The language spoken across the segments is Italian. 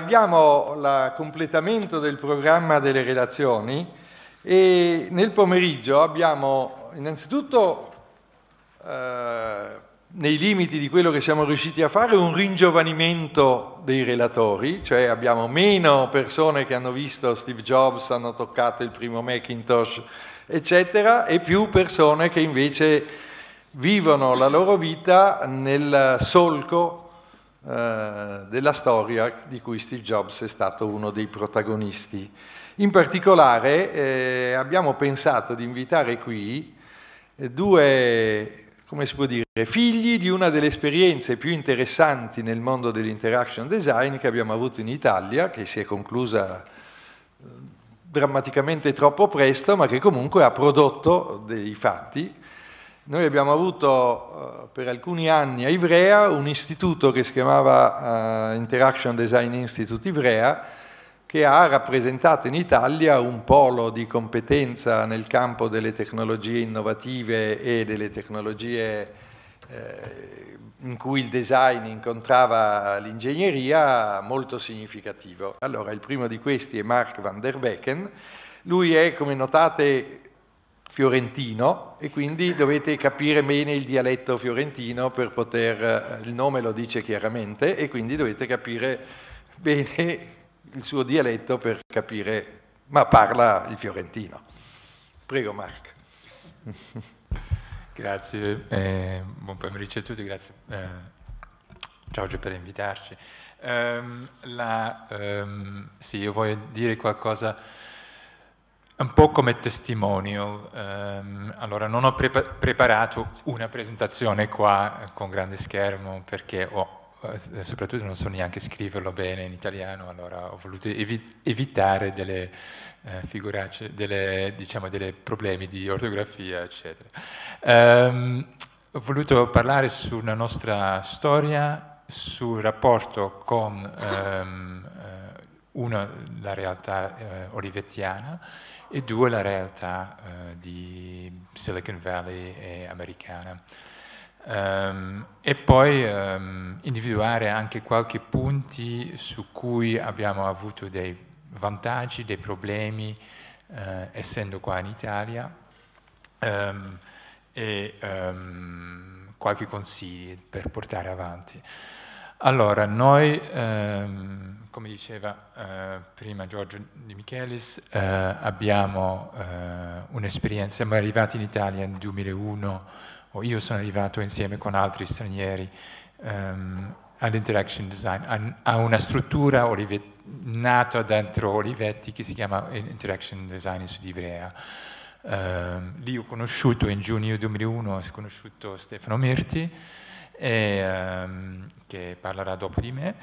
abbiamo il completamento del programma delle relazioni e nel pomeriggio abbiamo innanzitutto, eh, nei limiti di quello che siamo riusciti a fare, un ringiovanimento dei relatori, cioè abbiamo meno persone che hanno visto Steve Jobs, hanno toccato il primo Macintosh, eccetera, e più persone che invece vivono la loro vita nel solco eh, della storia di cui Steve Jobs è stato uno dei protagonisti. In particolare eh, abbiamo pensato di invitare qui eh, due come si può dire, figli di una delle esperienze più interessanti nel mondo dell'interaction design che abbiamo avuto in Italia, che si è conclusa eh, drammaticamente troppo presto, ma che comunque ha prodotto dei fatti noi abbiamo avuto eh, per alcuni anni a Ivrea un istituto che si chiamava eh, Interaction Design Institute Ivrea, che ha rappresentato in Italia un polo di competenza nel campo delle tecnologie innovative e delle tecnologie eh, in cui il design incontrava l'ingegneria molto significativo. Allora, il primo di questi è Mark van der Becken. Lui è, come notate, fiorentino e quindi dovete capire bene il dialetto fiorentino per poter, eh, il nome lo dice chiaramente, e quindi dovete capire bene il suo dialetto per capire, ma parla il fiorentino. Prego Mark. grazie, eh, buon pomeriggio a tutti, grazie eh, Giorgio per invitarci. Um, la, um, sì, io voglio dire qualcosa un po' come testimonio, Um, allora, non ho pre preparato una presentazione qua eh, con grande schermo perché ho eh, soprattutto non so neanche scriverlo bene in italiano, allora ho voluto evi evitare delle eh, figuracce, delle, diciamo, dei problemi di ortografia, eccetera. Um, ho voluto parlare sulla nostra storia, sul rapporto con um, uh, una la realtà eh, olivettiana e due la realtà eh, di Silicon Valley e americana. Um, e poi um, individuare anche qualche punti su cui abbiamo avuto dei vantaggi, dei problemi, eh, essendo qua in Italia, um, e qualche consiglio per portare avanti. Allora, noi, ehm, come diceva eh, prima Giorgio Di Michelis, eh, abbiamo eh, un'esperienza, siamo arrivati in Italia nel 2001, o io sono arrivato insieme con altri stranieri ehm, all'interaction design, a, a una struttura Olivetti, nata dentro Olivetti che si chiama Interaction Design su Ivrea. Ehm, lì ho conosciuto in giugno 2001, ho conosciuto Stefano Mirti, e, um, che parlerà dopo di me,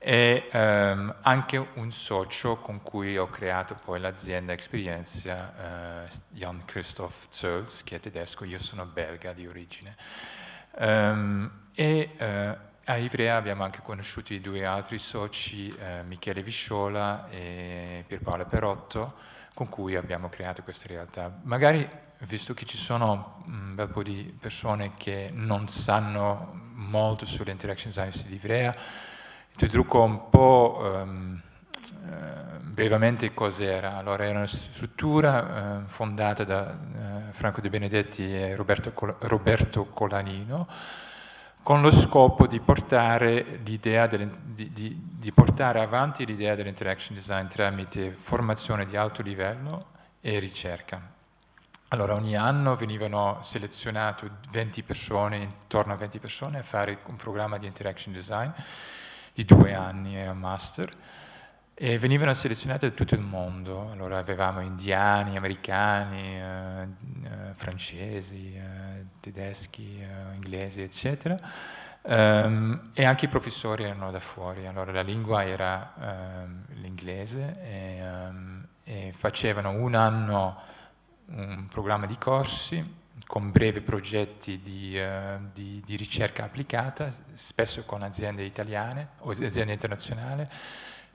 e um, anche un socio con cui ho creato poi l'azienda Experienza, uh, eh, Jan Christoph Zölz, che è tedesco, io sono belga di origine. Um, e uh, a Ivrea abbiamo anche conosciuto i due altri soci, uh, Michele Visciola e Pierpaolo Perotto, con cui abbiamo creato questa realtà. Magari visto che ci sono un mm, bel po' di persone che non sanno molto sull'interaction science di Ivrea, ti introduco un po' um, uh, brevemente cos'era. Allora, era una struttura uh, fondata da uh, Franco De Benedetti e Roberto, Col Roberto Colanino, con lo scopo di portare, di, di, di portare avanti l'idea dell'interaction design tramite formazione di alto livello e ricerca. Allora ogni anno venivano selezionate 20 persone, intorno a 20 persone, a fare un programma di interaction design di due anni, era un master, e venivano selezionate da tutto il mondo. Allora avevamo indiani, americani, eh, eh, francesi, eh, tedeschi, eh, inglesi, eccetera. Um, e anche i professori erano da fuori, allora la lingua era um, l'inglese e, um, e facevano un anno un programma di corsi con brevi progetti di, eh, di, di ricerca applicata, spesso con aziende italiane o aziende internazionali,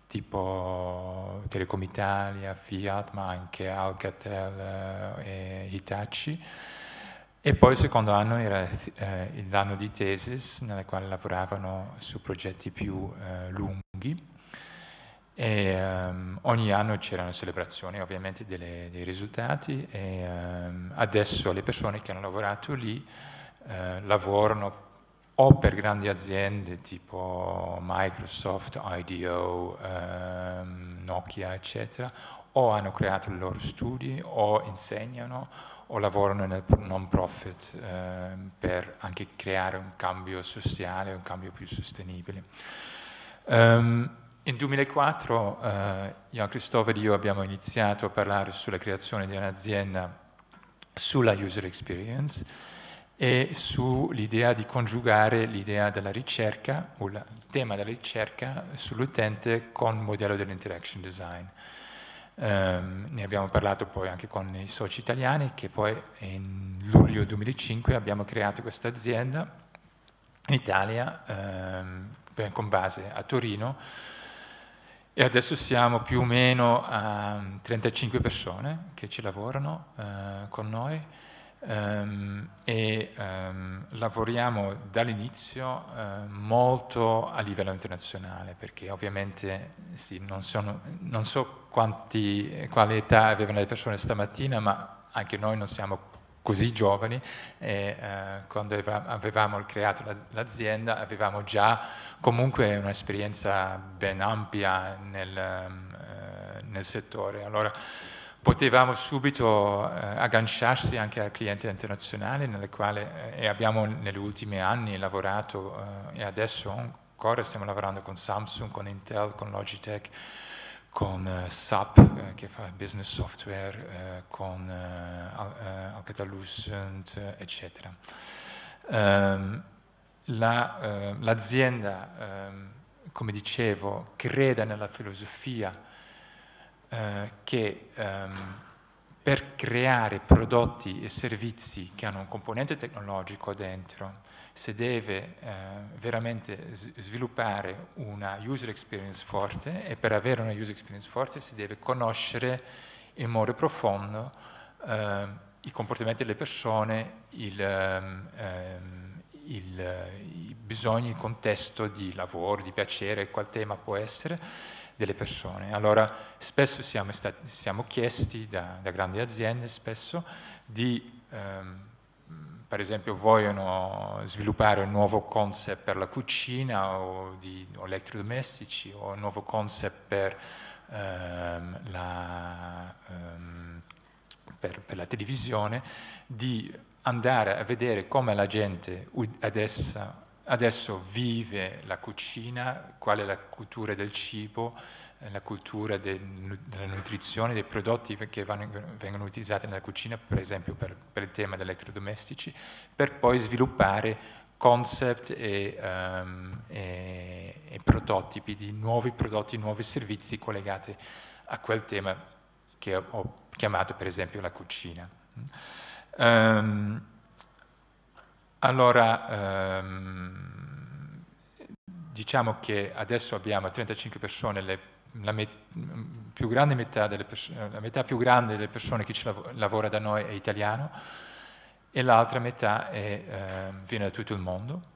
tipo Telecom Italia, Fiat, ma anche Alcatel eh, e Hitachi. E poi il secondo anno era eh, l'anno di tesis, nella quale lavoravano su progetti più eh, lunghi. E, um, ogni anno c'erano celebrazioni ovviamente delle, dei risultati e um, adesso le persone che hanno lavorato lì eh, lavorano o per grandi aziende tipo Microsoft, IDO, ehm, Nokia, eccetera, o hanno creato i loro studi, o insegnano, o lavorano nel non profit ehm, per anche creare un cambio sociale, un cambio più sostenibile. Um, in 2004 eh, Jan Christophe ed io abbiamo iniziato a parlare sulla creazione di un'azienda sulla user experience e sull'idea di congiugare l'idea della ricerca o il tema della ricerca sull'utente con il modello dell'interaction design. Um, ne abbiamo parlato poi anche con i soci italiani che poi in luglio 2005 abbiamo creato questa azienda in Italia um, con base a Torino e adesso siamo più o meno ehm, a 35 persone che ci lavorano eh, con noi ehm, e ehm, lavoriamo dall'inizio eh, molto a livello internazionale perché ovviamente sì, non, sono, non, so quanti, quali età avevano le persone stamattina ma anche noi non siamo così giovani e eh, quando avevamo creato l'azienda avevamo già comunque un'esperienza ben ampia nel, eh, nel settore. Allora, potevamo subito eh, agganciarsi anche a clienti internazionali nelle quali, eh, abbiamo negli ultimi anni lavorato eh, e adesso ancora stiamo lavorando con Samsung, con Intel, con Logitech con eh, SAP eh, che fa business software, eh, con eh, eh Alcatalus, eh, eccetera. Um, l'azienda, la, um, ehm, come dicevo, creda nella filosofia uh, che um, per creare prodotti e servizi che hanno un componente tecnologico dentro, se deve eh, veramente sviluppare una user experience forte e per avere una user experience forte si deve conoscere in modo profondo eh, i comportamenti delle persone, il, ehm, ehm il, i bisogni, il contesto di lavoro, di piacere, qual tema può essere delle persone. Allora spesso siamo, stati, siamo chiesti da, da, grandi aziende spesso di ehm, per esempio vogliono sviluppare un nuovo concept per la cucina o di o elettrodomestici o un nuovo concept per, ehm, la, ehm, per, per la televisione, di andare a vedere come la gente adesso, adesso, vive la cucina, qual è la cultura del cibo eh, la cultura del, della nutrizione, dei prodotti che vanno, vengono utilizzati nella cucina, per esempio per, per il tema degli elettrodomestici, per poi sviluppare concept e, um, e, e prototipi di nuovi prodotti, nuovi servizi collegati a quel tema che ho chiamato per esempio la cucina. Um, allora, um, diciamo che adesso abbiamo 35 persone, le la, met più metà la, metà più grande delle persone che lav lavora da noi è italiano e l'altra metà è, eh, viene da tutto il mondo.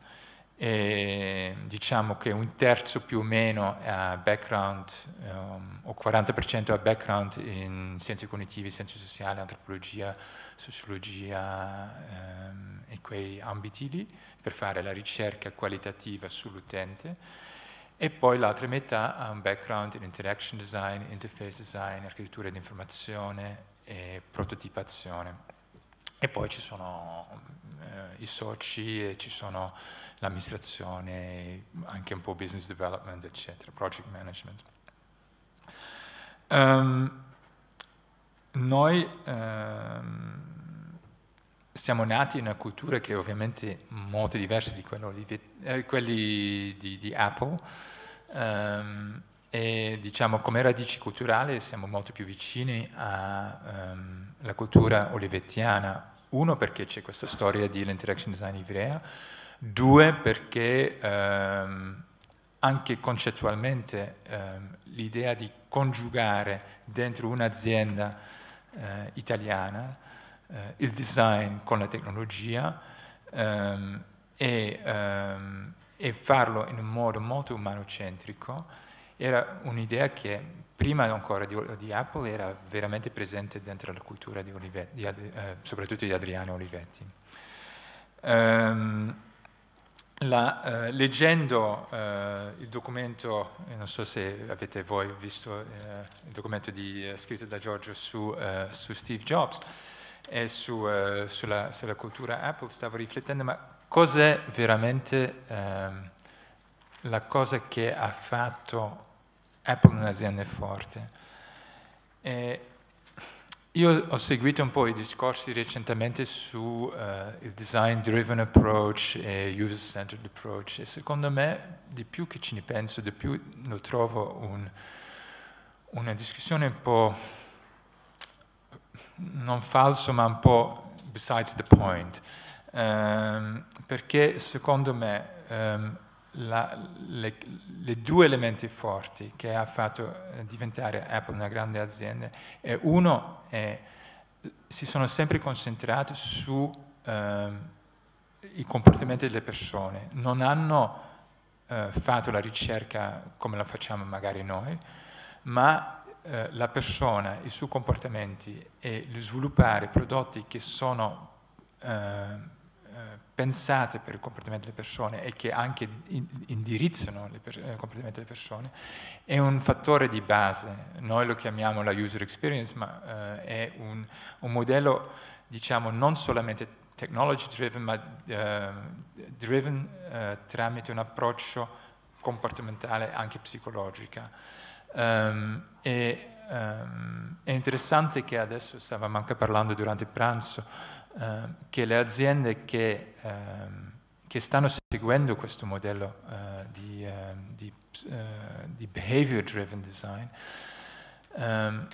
E diciamo che un terzo più o meno ha background, um, o 40% ha background in scienze cognitive, scienze sociali, antropologia, sociologia um, e quei ambiti lì per fare la ricerca qualitativa sull'utente e poi l'altra metà ha un background in interaction design, interface design, architettura di informazione e prototipazione. E poi ci sono eh, i soci e ci sono l'amministrazione, anche un po' business development, eccetera, project management. Um, noi um, siamo nati in una cultura che è ovviamente molto diversa di, di eh, quelli di, di Apple um, e diciamo come radici culturali siamo molto più vicini alla ehm, um, cultura olivettiana uno perché c'è questa storia dell'interaction design ivrea due perché um, anche concettualmente l'idea di coniugare dentro un'azienda eh, italiana eh, il design con la tecnologia ehm, e, ehm, e, farlo in un modo molto umanocentrico era un'idea che prima ancora di, di, Apple era veramente presente dentro la cultura di Olivetti, di, eh, soprattutto di Adriano Olivetti. Um, la, eh, leggendo eh, il documento, eh, non so se avete voi visto eh, il documento di, eh, scritto da Giorgio su, eh, su Steve Jobs, e su, eh, sulla, sulla, cultura Apple stavo riflettendo, ma cos'è veramente eh, la cosa che ha fatto Apple un'azienda forte? E io ho seguito un po' i discorsi recentemente sul eh, design driven approach e user centered approach e secondo me di più che ce ne penso, di più lo trovo un, una discussione un po' non falso ma un po' besides the point, um, perché secondo me um, la, le, le, due elementi forti che ha fatto eh, diventare Apple una grande azienda è uno è si sono sempre concentrati sui ehm, um, comportamenti delle persone, non hanno uh, fatto la ricerca come la facciamo magari noi, ma eh, la persona, i suoi comportamenti e sviluppare prodotti che sono eh, eh pensate per il comportamento delle persone e che anche indirizzano eh, il comportamento delle persone, è un fattore di base. Noi lo chiamiamo la user experience, ma eh, è un, un, modello, diciamo, non solamente technology driven, ma eh, driven eh, tramite un approccio comportamentale anche psicologica. Um, e, um, è interessante che adesso stavamo anche parlando durante il pranzo uh, che le aziende che, uh, che, stanno seguendo questo modello uh, di, di, eh, di, behavior driven design um,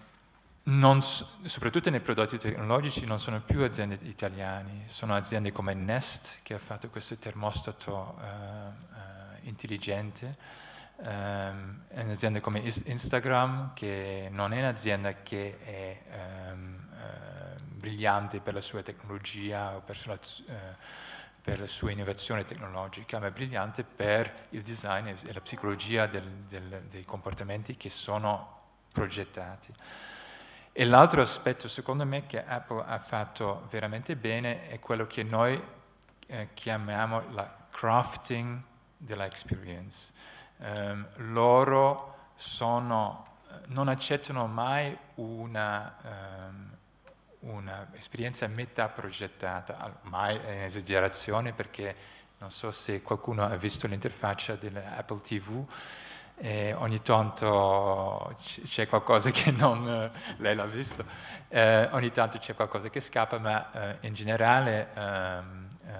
non, soprattutto nei prodotti tecnologici non sono più aziende italiane, sono aziende come Nest che ha fatto questo termostato eh, intelligente um, un'azienda come Instagram, che non è un'azienda che è um, uh, brillante per la sua tecnologia o per, la, uh, eh, per la sua innovazione tecnologica, ma è brillante per il design e la psicologia del, del, dei comportamenti che sono progettati. E l'altro aspetto, secondo me, che Apple ha fatto veramente bene è quello che noi eh, chiamiamo la crafting della experience eh, loro sono, eh, non accettano mai una, um, una esperienza metà progettata, mai è un'esagerazione perché non so se qualcuno ha visto l'interfaccia dell'Apple TV, e ogni tanto c'è qualcosa che non eh, lei l'ha visto, eh, ogni tanto c'è qualcosa che scappa, ma eh, in generale ehm, eh,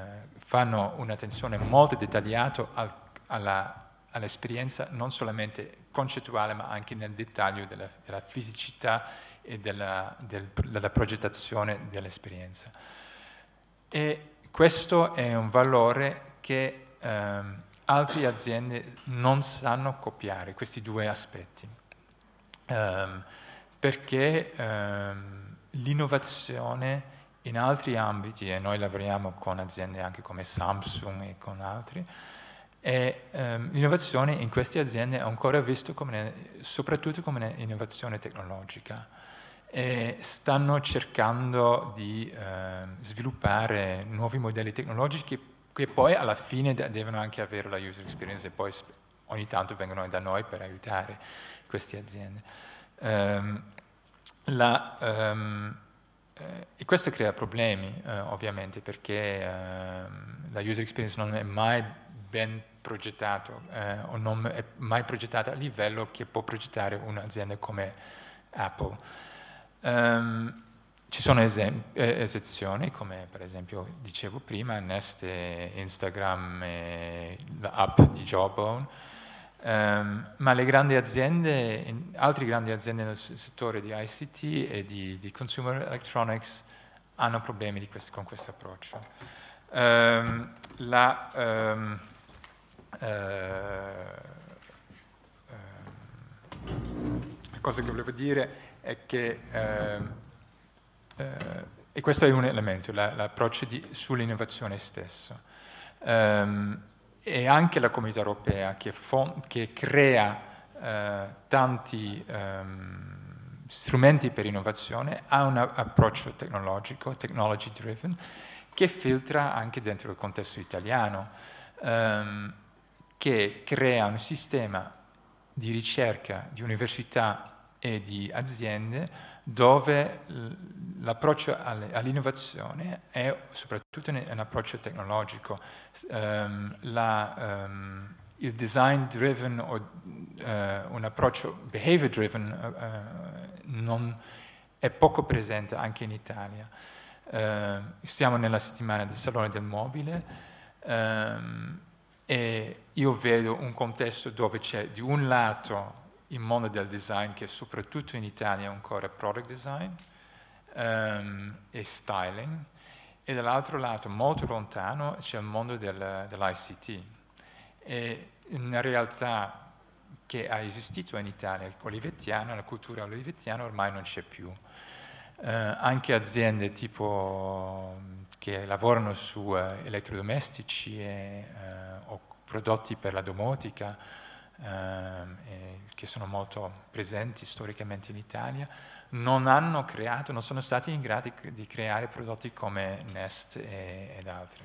fanno un'attenzione molto dettagliata al, alla all'esperienza non solamente concettuale ma anche nel dettaglio della, della fisicità e della, del, della progettazione dell'esperienza. E questo è un valore che ehm, altre aziende non sanno copiare, questi due aspetti, ehm, perché ehm, l'innovazione in altri ambiti, e noi lavoriamo con aziende anche come Samsung e con altri, e ehm, l'innovazione in queste aziende è ancora vista soprattutto come un'innovazione tecnologica e stanno cercando di ehm, sviluppare nuovi modelli tecnologici che, che, poi alla fine devono anche avere la user experience e poi ogni tanto vengono da noi per aiutare queste aziende. Ehm, la, ehm, eh, e questo crea problemi eh, ovviamente perché ehm, la user experience non è mai ben progettato eh, o non è mai progettato a livello che può progettare un'azienda come Apple. Um, ci sono eh, eccezioni, come per esempio dicevo prima, Nest, Instagram, l'app di Jawbone, um, ma le grandi aziende, altre grandi aziende nel settore di ICT e di, di consumer electronics hanno problemi quest, con questo approccio. Um, la, la eh, eh, cosa che volevo dire è che, eh, e questo è un elemento, l'approccio sull'innovazione stesso, ehm, e anche la comunità europea che, che crea tanti ehm, strumenti per innovazione, ha un approccio tecnologico, technology driven, che filtra anche dentro il contesto italiano. Um, che crea un sistema di ricerca di università e di aziende dove l'approccio all'innovazione è soprattutto un approccio tecnologico. Um, la, um, il design driven o uh, un approccio behavior driven uh, non, è poco presente anche in Italia. Uh, siamo nella settimana del Salone del Mobile um, e io vedo un contesto dove c'è di un lato il mondo del design che soprattutto in Italia è ancora product design um, e styling e dall'altro lato molto lontano c'è il mondo del, dell'ICT e una realtà che ha esistito in Italia, l'olivettiana, la cultura olivettiana ormai non c'è più. Uh, anche aziende tipo che lavorano su eh, elettrodomestici e, eh, o prodotti per la domotica ehm, che sono molto presenti storicamente in Italia, non hanno creato, non sono stati in grado di creare prodotti come Nest e, ed altri.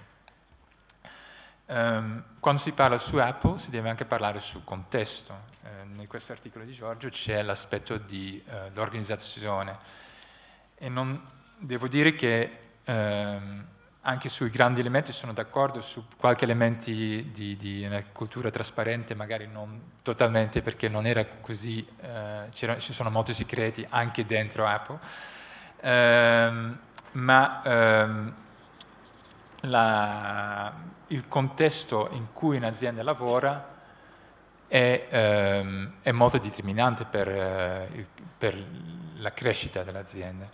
Um, quando si parla su Apple si deve anche parlare sul contesto. Uh, in questo articolo di Giorgio c'è l'aspetto dell'organizzazione eh, uh, e non, devo dire che ehm, anche sui grandi elementi sono d'accordo, su qualche elemento di, di, una cultura trasparente magari non totalmente perché non era così, eh, ci sono molti segreti anche dentro Apple, ehm, ma ehm, la, il contesto in cui un'azienda lavora è, ehm, è molto determinante per, eh, per la crescita dell'azienda.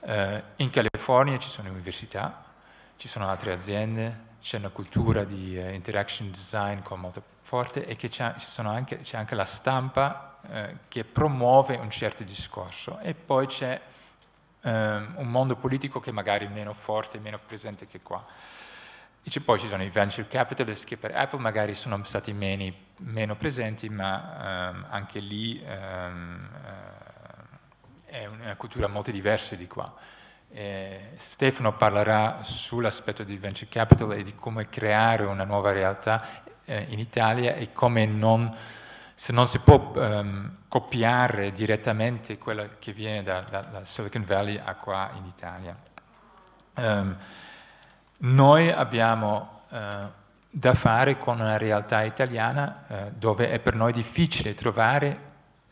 Eh, in California ci sono università, ci sono altre aziende, c'è una cultura di eh, interaction design molto forte e c'è anche, anche, la stampa eh, che promuove un certo discorso e poi c'è ehm, un mondo politico che magari è meno forte, meno presente che qua. E poi ci sono i venture capitalist che per Apple magari sono stati meno, meno presenti, ma ehm, anche lì ehm, eh, è una cultura molto diversa di qua. Eh, Stefano parlerà sull'aspetto di venture capital e di come creare una nuova realtà eh, in Italia e come non, se non si può um, copiare direttamente quello che viene da, da, da, Silicon Valley a qua in Italia. Um, noi abbiamo uh, da fare con una realtà italiana uh, dove è per noi difficile trovare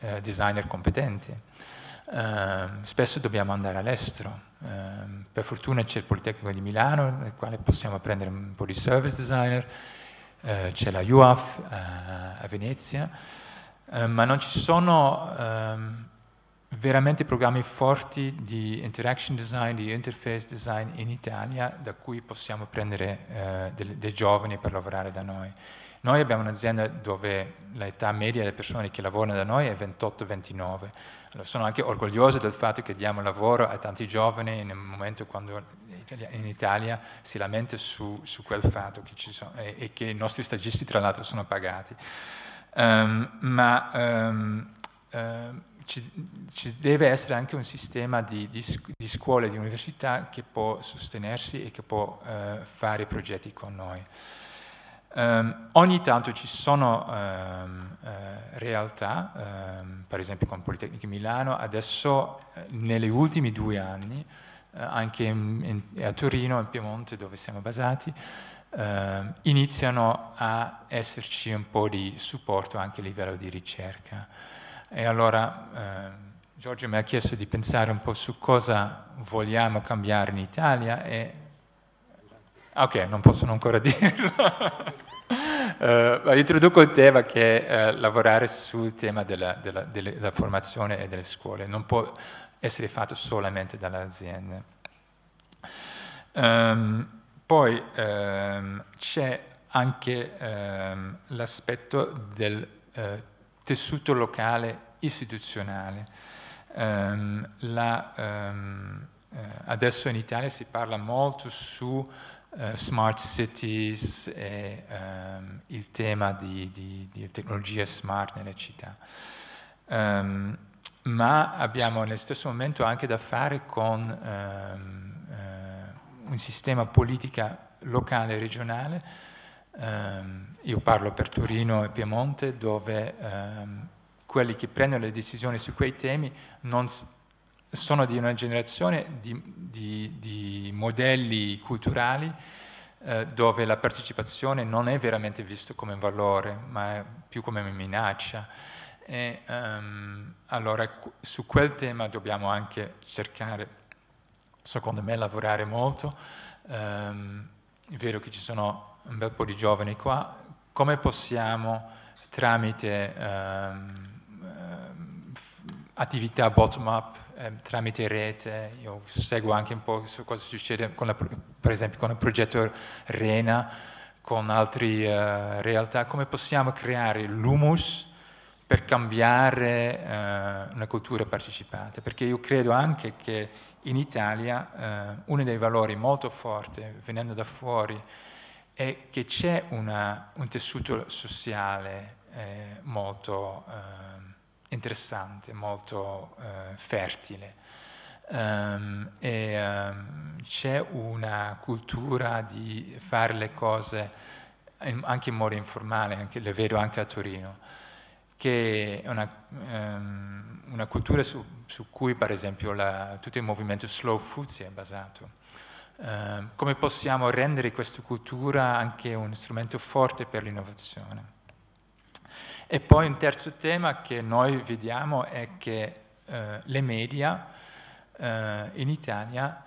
uh, designer competenti Ehm, spesso dobbiamo andare all'estero. Eh, per fortuna c'è il Politecnico di Milano, nel quale possiamo prendere un po' di service designer, eh, c'è la UAF eh, a Venezia, ehm, ma non ci sono ehm, veramente programmi forti di interaction design, di interface design in Italia da cui possiamo prendere eh, dei giovani per lavorare da noi. Noi abbiamo un'azienda dove l'età media delle persone che lavorano da noi è 28-29. Allora, sono anche orgoglioso del fatto che diamo lavoro a tanti giovani nel un momento quando in Italia si lamenta su, su quel fatto che sono, e, e, che i nostri stagisti tra l'altro sono pagati. Um, ma um, um, ci, ci, deve essere anche un sistema di, di, di scuole di università che può sostenersi e che può uh, fare progetti con noi. Um, ogni tanto ci sono um, uh, realtà, um, per esempio con Politecnica Milano, adesso eh, negli ultimi due anni, uh, anche in, in, a Torino, in Piemonte dove siamo basati, iniziano a esserci un po' di supporto anche a livello di ricerca. E allora Giorgio mi ha chiesto di pensare un po' su cosa vogliamo cambiare in Italia e Ah, ok, non posso ancora dirlo. eh, introduco il tema che è eh, lavorare sul tema della, della, della, formazione e delle scuole. Non può essere fatto solamente dalle aziende. Um, poi um, c'è anche um, l'aspetto del uh, tessuto locale istituzionale. La, eh, adesso in Italia si parla molto su eh, smart cities e um, il tema di, di, di, tecnologie smart nelle città. Um, ma abbiamo nello stesso momento anche da fare con um, uh, un sistema politica locale e regionale. io parlo per Torino e Piemonte, dove quelli che prendono le decisioni su quei temi non sono di una generazione di, di, di modelli culturali eh, dove la partecipazione non è veramente vista come un valore, ma più come una minaccia. E, um, allora su quel tema dobbiamo anche cercare, secondo me, lavorare molto. Um, è vero che ci sono un bel po' di giovani qua, come possiamo tramite... Um, attività bottom-up eh, tramite rete, io seguo anche un po' su cosa succede, la, per esempio con il progetto RENA, con altre eh, realtà, come possiamo creare l'humus per cambiare eh, una cultura partecipata, perché io credo anche che in Italia eh, uno dei valori molto forti, venendo da fuori, è che c'è un tessuto sociale eh, molto ehm, interessante, molto eh, fertile. Um, e, um, c'è una cultura di fare le cose anche in modo informale, anche, le vedo anche a Torino, che è una, um, una cultura su, su, cui per esempio la, tutto il movimento slow food si è basato. come possiamo rendere questa cultura anche un strumento forte per l'innovazione? E poi un terzo tema che noi vediamo è che eh, le media eh, in Italia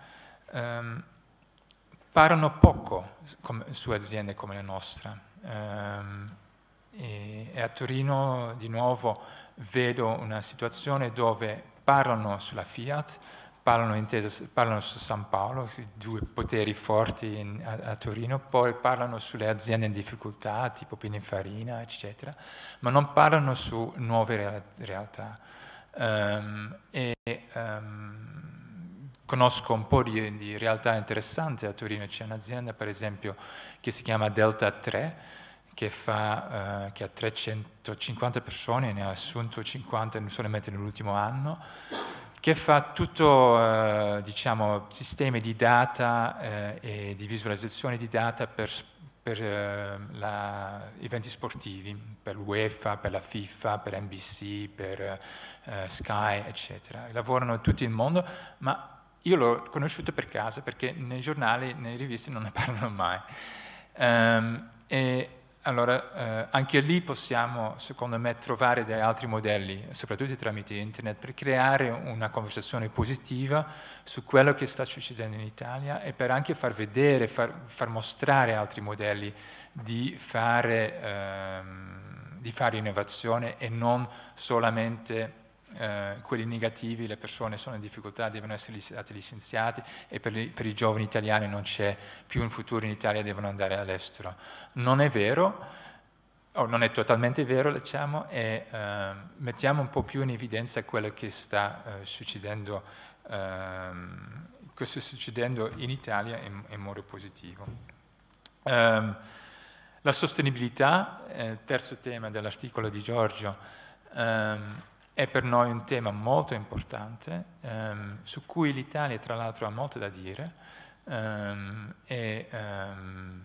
ehm, parlano poco come, su aziende come la nostra. Ehm, e, e a Torino di nuovo vedo una situazione dove parlano sulla Fiat, parlano, intesa, parlano su San Paolo, due poteri forti in, a, a, Torino, poi parlano sulle aziende in difficoltà, tipo Pininfarina, eccetera, ma non parlano su nuove real, realtà. Um, e, um, conosco un po' di, di realtà interessanti a Torino, c'è un'azienda per esempio che si chiama Delta 3, che, fa, eh, che, ha 350 persone, ne ha assunto 50 solamente nell'ultimo anno, che fa tutto, eh, diciamo, sistemi di data eh, e di visualizzazione di data per, per eh, la, eventi sportivi, per l'UEFA, per la FIFA, per NBC, per eh, Sky, eccetera. Lavorano tutto il mondo, ma io l'ho conosciuto per casa perché nei giornali, nelle riviste non ne parlano mai. Um, e allora, eh, anche lì possiamo, secondo me, trovare degli altri modelli, soprattutto tramite internet, per creare una conversazione positiva su quello che sta succedendo in Italia e per anche far vedere, far, far mostrare altri modelli di fare, ehm, di fare innovazione e non solamente eh, quelli negativi, le persone sono in difficoltà, devono essere stati licenziati e per, per i giovani italiani non c'è più un futuro in Italia, devono andare all'estero. Non è vero, o non è totalmente vero, diciamo, e eh, mettiamo un po' più in evidenza quello che sta eh, succedendo, ehm, che sta succedendo in Italia in, in modo positivo. Um, la sostenibilità, il eh, terzo tema dell'articolo di Giorgio, um, è per noi un tema molto importante, ehm, su cui l'Italia tra l'altro ha molto da dire. Ehm, e, ehm,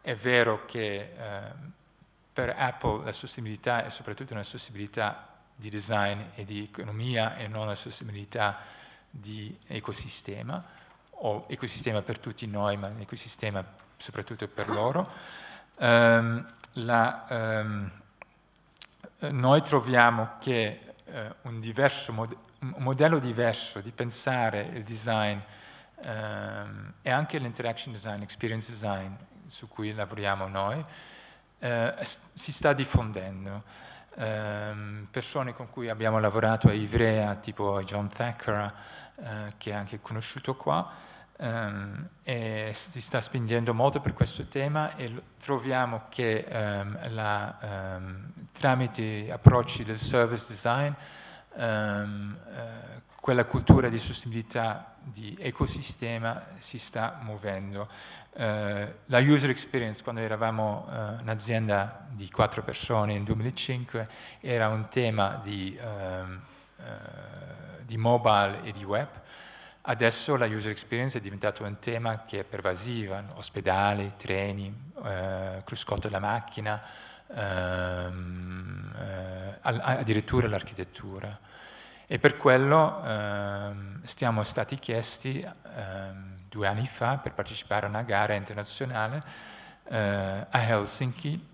è vero che ehm, per Apple la sostenibilità è soprattutto una sostenibilità di design e di economia e non una sostenibilità di ecosistema, o ecosistema per tutti noi, ma ecosistema soprattutto per loro. Ehm, la, ehm, eh, noi troviamo che eh, un, diverso mod un modello diverso di pensare il design ehm, e anche l'interaction design, experience design su cui lavoriamo noi, eh, si sta diffondendo. Eh, persone con cui abbiamo lavorato a Ivrea, tipo John Thacker, eh, che è anche conosciuto qua, Um, e si sta spingendo molto per questo tema e troviamo che um, la, um, tramite approcci del service design uh, quella cultura di sostenibilità di ecosistema si sta muovendo. Uh, la user experience, quando eravamo uh, un'azienda di quattro persone nel 2005, era un tema di, di mobile e di web, Adesso la user experience è diventata un tema che è pervasiva, ospedali, treni, eh, cruscotto della macchina, ehm, eh, addirittura l'architettura. E per quello ehm, siamo stati chiesti ehm, due anni fa per partecipare a una gara internazionale eh, a Helsinki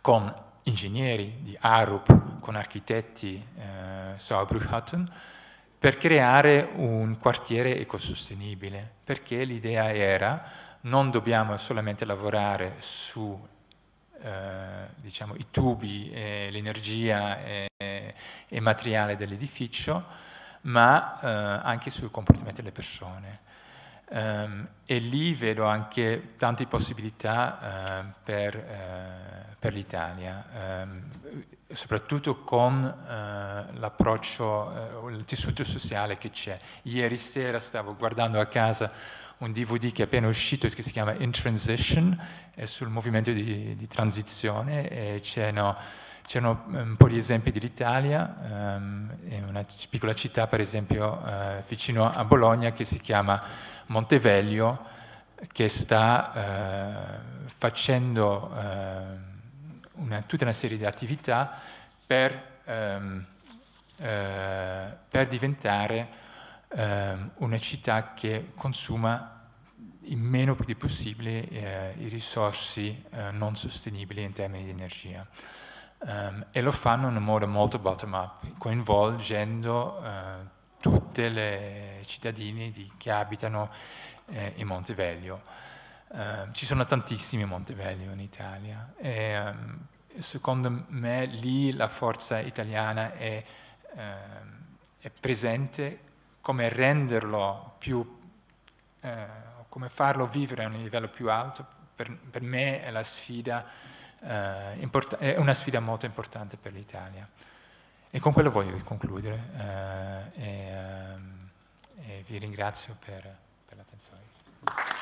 con ingegneri di ARUP, con architetti eh, Saarbrücken, per creare un quartiere ecosostenibile, perché l'idea era non dobbiamo solamente lavorare su eh, diciamo, i tubi, eh, l'energia e, il materiale dell'edificio, ma eh, anche sui comportamenti delle persone. Ehm, e lì vedo anche tante possibilità ehm, per, eh, per l'Italia, ehm, soprattutto con eh, l'approccio, eh, il tessuto sociale che c'è. Ieri sera stavo guardando a casa un DVD che è appena uscito che si chiama In Transition, è sul movimento di, di transizione e c'è no, C'erano ehm, un po' di esempi dell'Italia, ehm, una piccola città per esempio eh, vicino a Bologna che si chiama Monteveglio, che sta eh, facendo eh, una, tutta una serie di attività per, ehm, eh, per diventare ehm, una città che consuma il meno possibile eh, i risorsi eh, non sostenibili in termini di energia. Um, e lo fanno in un modo molto bottom-up, coinvolgendo uh, tutte le cittadine di, che abitano eh, in Monteveglio. Uh, ci sono tantissimi Monteveglio in Italia e um, secondo me lì la forza italiana è, uh, è presente come renderlo più, eh, come farlo vivere a un livello più alto, per, per me è la sfida eh, è una sfida molto importante per l'Italia. E con quello voglio concludere eh, e, ehm, e vi ringrazio per, per l'attenzione.